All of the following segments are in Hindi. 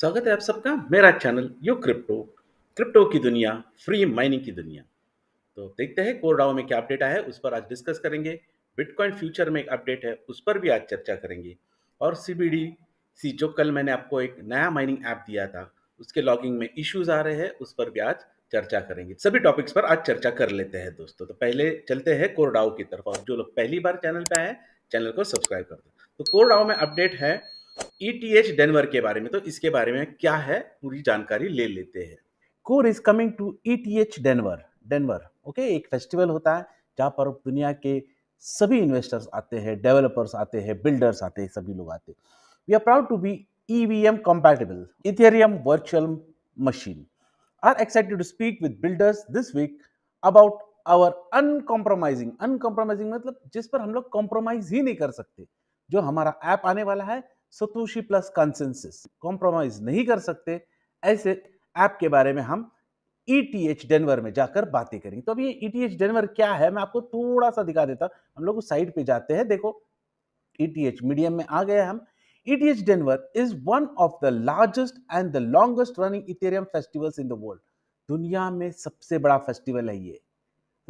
स्वागत है आप सबका मेरा चैनल यो क्रिप्टो क्रिप्टो की दुनिया फ्री माइनिंग की दुनिया तो देखते हैं कोरडाओ में क्या अपडेट आया है उस पर आज डिस्कस करेंगे बिटकॉइन फ्यूचर में एक अपडेट है उस पर भी आज चर्चा करेंगे और सी बी डी सी जो कल मैंने आपको एक नया माइनिंग ऐप दिया था उसके लॉगिंग में इश्यूज आ रहे हैं उस पर भी आज चर्चा करेंगे सभी टॉपिक्स पर आज चर्चा कर लेते हैं दोस्तों तो पहले चलते हैं कोरडाओ की तरफ और जो लोग पहली बार चैनल पर आए चैनल को सब्सक्राइब कर दो तो कोरडाओ में अपडेट है ETH Denver के बारे में तो इसके बारे में क्या है पूरी जानकारी ले लेते हैं core is coming to ETH Denver Denver okay एक फेस्टिवल होता है जहां पर दुनिया के सभी इन्वेस्टर्स आते हैं डेवलपर्स आते हैं बिल्डर्स आते हैं सभी लोग आते हैं we are proud to be EVM compatible Ethereum virtual machine are excited to speak with builders this week about our uncompromising uncompromising मतलब जिस पर हम लोग कॉम्प्रोमाइज ही नहीं कर सकते जो हमारा ऐप आने वाला है सतोशी प्लस कंसेंसिस कॉम्प्रोमाइज नहीं कर सकते ऐसे ऐप के बारे में हम ETH टी डेनवर में जाकर बातें करेंगे तो अब ये ETH टी डेनवर क्या है मैं आपको थोड़ा सा दिखा देता हम लोग उस साइट पे जाते हैं देखो ETH मीडियम में आ गए हम ETH T Denver is one of the largest and the longest running Ethereum festivals in the world दुनिया में सबसे बड़ा फेस्टिवल है ये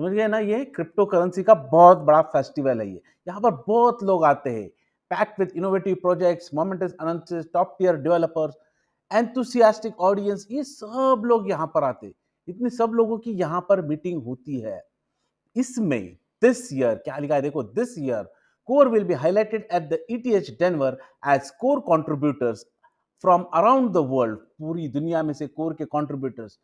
समझ गए ना ये क्रिप्टो करेंसी का बहुत बड़ा फेस्टिवल है ये यहाँ पर बहुत लोग आते हैं packed with innovative projects, momentous announces, top tier developers, enthusiastic audience. ये सब लोग यहाँ पर आते इतने सब लोगों की यहाँ पर मीटिंग होती है इसमें दिस ईयर क्या लिखा है देखो this year core will be highlighted at the ETH Denver as core contributors from around the world पूरी दुनिया में से कोर के contributors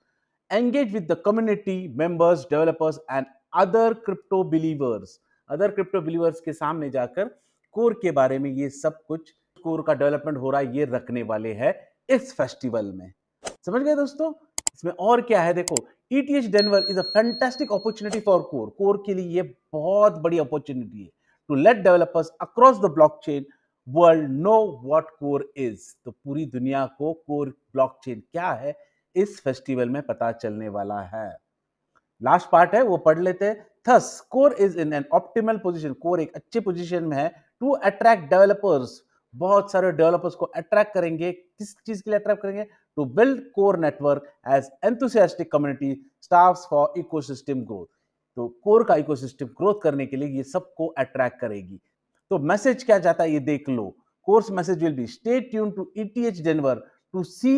engage with the community members developers and other crypto believers other crypto believers के सामने जाकर कोर के बारे में ये सब कुछ कोर का डेवलपमेंट हो रहा है ये रखने वाले हैं इस फेस्टिवल में समझ गए दोस्तों इसमें और क्या है देखो ETH Denver is a fantastic opportunity for Core. Core के लिए ये बहुत बड़ी अपॉर्चुनिटी है to let developers across the blockchain world know what core is तो पूरी दुनिया को कोर ब्लॉकचेन क्या है इस फेस्टिवल में पता चलने वाला है लास्ट पार्ट है वो पढ़ लेते हैं thus core is in an optimal position core एक अच्छे पोजीशन में है टू अट्रैक्ट डेवलपर्स बहुत सारे डेवलपर्स को अट्रैक्ट करेंगे किस चीज के लिए अट्रैक्ट करेंगे to build core network as enthusiastic community staff for ecosystem growth तो कोर का इकोसिस्टम ग्रोथ करने के लिए ये सबको अट्रैक्ट करेगी तो मैसेज क्या जाता है ये देख लो core's message will be stay tune to ETH Denver to see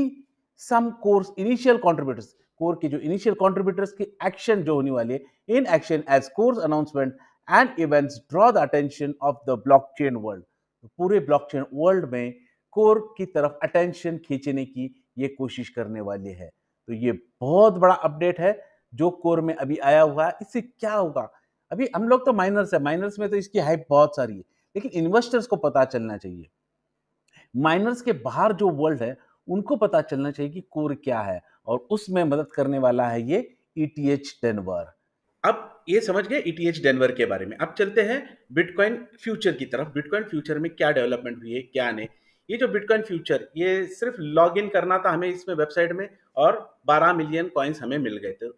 some core's initial contributors core के जो इनिशियल कॉन्ट्रीब्यूटर्स की एक्शन जो होने वाली है in action as core's announcement and events draw the attention of the blockchain world पूरे ब्लॉकचेन वर्ल्ड में कोर की तरफ अटेंशन खींचने की ये कोशिश करने वाली है तो ये बहुत बड़ा अपडेट है जो कोर में अभी आया हुआ है इससे क्या होगा अभी हम लोग तो माइनर्स है माइनर्स में तो इसकी हाइप बहुत सारी है लेकिन इन्वेस्टर्स को पता चलना चाहिए माइनर्स के बाहर जो वर्ल्ड है उनको पता चलना चाहिए कि कोर क्या है और उसमें मदद करने वाला है ये ई टी टेनवर अब ये समझ गए ईटीएच e डेनवर के बारे में अब चलते हैं बिटकॉइन फ्यूचर की तरफ बिटकॉइन फ्यूचर में क्या डेवलपमेंट हुई है क्या नहीं ये जो बिटकॉइन फ्यूचर ये सिर्फ लॉग इन करना था हमें इसमें वेबसाइट में और 12 मिलियन कॉइन्स हमें मिल गए थे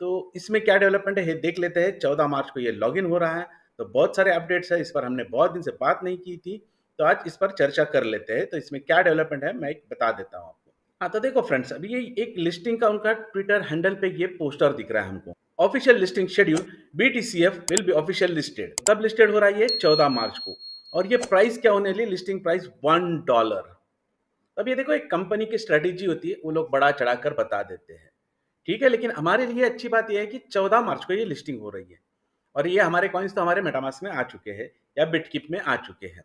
तो इसमें क्या डेवलपमेंट है देख लेते हैं चौदह मार्च को ये लॉग इन हो रहा है तो बहुत सारे अपडेट्स है इस पर हमने बहुत दिन से बात नहीं की थी तो आज इस पर चर्चा कर लेते हैं तो इसमें क्या डेवलपमेंट है मैं एक बता देता हूँ आपको हाँ तो देखो फ्रेंड्स अभी ये एक लिस्टिंग का उनका ट्विटर हैंडल पे ये पोस्टर दिख रहा है हमको official listing schedule BTCF will be official listed तब लिस्टेड हो रहा है ये चौदह मार्च को और ये प्राइस क्या होने लिए लिस्टिंग प्राइस वन डॉलर अब ये देखो एक कंपनी की स्ट्रेटेजी होती है वो लोग बड़ा चढ़ाकर बता देते हैं ठीक है लेकिन हमारे लिए अच्छी बात यह है कि चौदह मार्च को ये लिस्टिंग हो रही है और ये हमारे कॉइन्स तो हमारे मेटामास में आ चुके हैं या बिटकिप में आ चुके हैं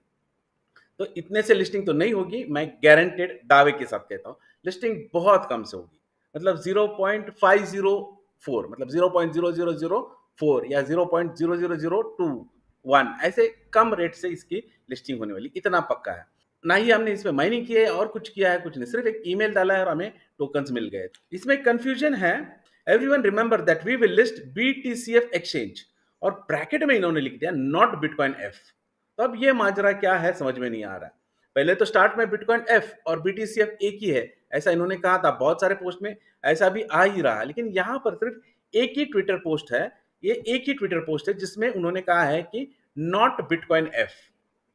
तो इतने से लिस्टिंग तो नहीं होगी मैं गारंटेड दावे के साथ कहता हूँ लिस्टिंग बहुत कम से होगी मतलब zero point five zero four मतलब zero point zero zero zero four या zero point zero zero zero two one ऐसे कम रेट से इसकी लिस्टिंग होने वाली इतना पक्का है ना ही हमने इसमें माइनिंग की है और कुछ किया है कुछ नहीं सिर्फ एक ईमेल डाला है और हमें टोकन्स मिल गए इसमें कंफ्यूजन है everyone remember that we will list B T C F exchange और ब्रैकेट में इन्होंने लिख दिया नॉट बिटकॉइन एफ तो अब ये माजरा क्या है समझ में नहीं आ रहा पहले तो स्टार्ट में बिटकॉइन एफ और बी टी सी एफ एक ही है ऐसा इन्होंने कहा था बहुत सारे पोस्ट में ऐसा भी आ ही रहा लेकिन यहाँ पर सिर्फ एक ही ट्विटर पोस्ट है ये एक ही ट्विटर पोस्ट है जिसमें उन्होंने कहा है कि नॉट बिटकॉइन एफ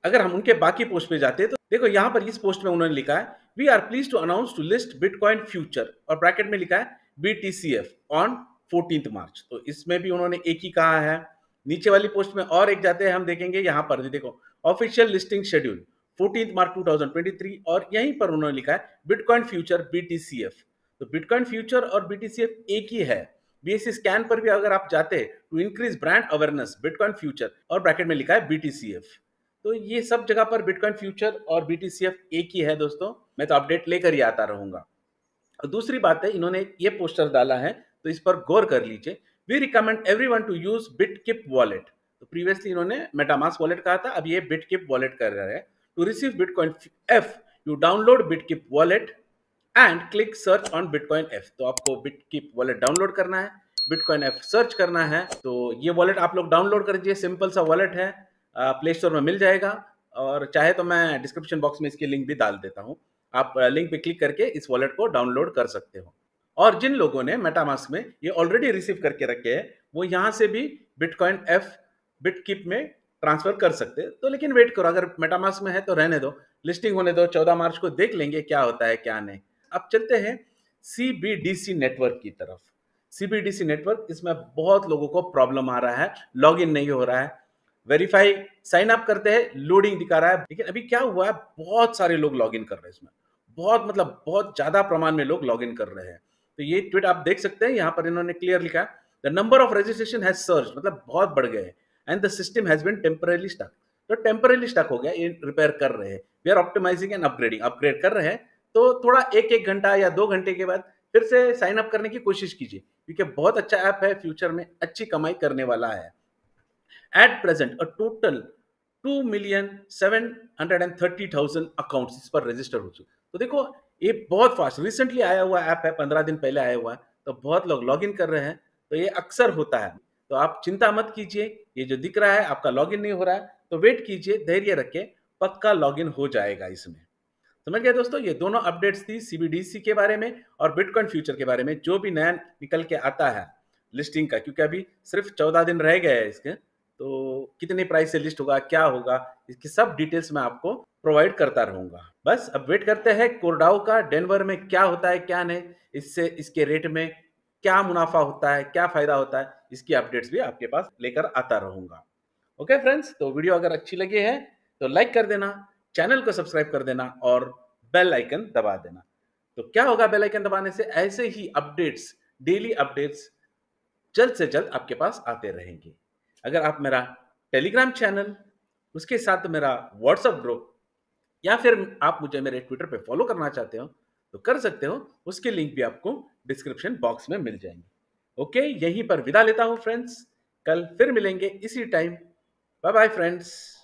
अगर हम उनके बाकी पोस्ट पे जाते तो देखो यहाँ पर इस पोस्ट में उन्होंने लिखा है we are pleased to announce to list Bitcoin future और ब्रैकेट में लिखा है B T C F on fourteen March तो इसमें भी उन्होंने एक ही कहा है नीचे वाली पोस्ट में और एक जाते हैं हम देखेंगे यहाँ पर देखो official listing schedule fourteen March two और यहीं पर उन्होंने लिखा है बिटकॉइन फ्यूचर बी तो बिटकॉइन फ्यूचर और बी एक ही है बीएससी स्कैन पर भी अगर आप जाते to increase brand awareness Bitcoin future और ब्रैकेट में लिखा है बी तो ये सब जगह पर बिटकॉइन फ्यूचर और बी एक ही है दोस्तों मैं तो अपडेट लेकर ही आता रहूंगा और दूसरी बात है इन्होंने ये पोस्टर डाला है तो इस पर गौर कर लीजिए we recommend everyone to use BitKeep wallet तो प्रीवियसली इन्होंने मेटामास वॉलेट कहा था अब ये बिटकिप वॉलेट कर रहे हैं To receive Bitcoin F, you download Bitkeep wallet and click search on Bitcoin F तो आपको बिटकीप वॉलेट डाउनलोड करना है बिटकॉइन एफ सर्च करना है तो ये वॉलेट आप लोग डाउनलोड कर दीजिए सिंपल सा वॉलेट है प्ले स्टोर में मिल जाएगा और चाहे तो मैं डिस्क्रिप्शन बॉक्स में इसकी लिंक भी डाल देता हूँ आप लिंक पे क्लिक करके इस वॉलेट को डाउनलोड कर सकते हो और जिन लोगों ने मेटामास्क में ये ऑलरेडी रिसीव करके रखे हैं वो यहाँ से भी बिटकॉइन एफ बिटकीप में ट्रांसफर कर सकते तो लेकिन वेट करो अगर मेटामास में है तो रहने दो लिस्टिंग होने दो चौदह मार्च को देख लेंगे क्या होता है क्या नहीं अब चलते हैं सी नेटवर्क की तरफ सी नेटवर्क इसमें बहुत लोगों को प्रॉब्लम आ रहा है लॉग नहीं हो रहा है वेरीफाई साइन अप करते हैं लोडिंग दिखा रहा है लेकिन अभी क्या हुआ है बहुत सारे लोग लॉग कर रहे हैं इसमें बहुत मतलब बहुत ज़्यादा प्रमाण में लोग लॉग कर रहे हैं तो ये ट्वीट आप देख सकते हैं यहाँ पर इन्होंने क्लियर लिखा है the number of registration has search मतलब बहुत बढ़ गए हैं and the system has been temporarily stuck तो टेम्परेली स्टक हो गया ये रिपेयर कर रहे हैं we are optimising and upgrading upgrade कर रहे हैं तो थोड़ा एक एक घंटा या दो घंटे के बाद फिर से साइन अप करने की कोशिश कीजिए क्योंकि बहुत अच्छा ऐप है फ्यूचर में अच्छी कमाई करने वाला है at present a total two million seven hundred and thirty thousand account इस पर रजिस्टर हो चुके तो देखो ये बहुत फास्ट रिसेंटली आया हुआ ऐप है पंद्रह दिन पहले आया हुआ है तो बहुत लोग लॉग इन कर रहे हैं तो ये अक्सर होता है तो आप चिंता मत कीजिए ये जो दिख रहा है आपका लॉगिन नहीं हो रहा है तो वेट कीजिए धैर्य रखें पक्का लॉगिन हो जाएगा इसमें समझ गए दोस्तों ये दोनों अपडेट्स थी सीबीडीसी के बारे में और बिटकॉइन फ्यूचर के बारे में जो भी नया निकल के आता है लिस्टिंग का क्योंकि अभी सिर्फ चौदह दिन रह गए हैं इसके तो कितने प्राइस से लिस्ट होगा क्या होगा इसकी सब डिटेल्स मैं आपको प्रोवाइड करता रहूंगा बस अब वेट करते हैं कोरडाओ का डेनवर में क्या होता है क्या नहीं इससे इसके रेट में क्या मुनाफा होता है क्या फायदा होता है इसकी अपडेट्स भी आपके पास लेकर आता रहूंगा ओके फ्रेंड्स तो वीडियो अगर अच्छी लगी है तो लाइक कर देना चैनल को सब्सक्राइब कर देना और बेल आइकन दबा देना तो क्या होगा बेल आइकन दबाने से ऐसे ही अपडेट्स डेली अपडेट्स जल्द से जल्द आपके पास आते रहेंगे अगर आप मेरा टेलीग्राम चैनल उसके साथ मेरा व्हाट्सएप ग्रुप या फिर आप मुझे मेरे ट्विटर पर फॉलो करना चाहते हो तो कर सकते हो उसके लिंक भी आपको डिस्क्रिप्शन बॉक्स में मिल जाएंगे ओके यहीं पर विदा लेता हूं फ्रेंड्स कल फिर मिलेंगे इसी टाइम बाय बाय फ्रेंड्स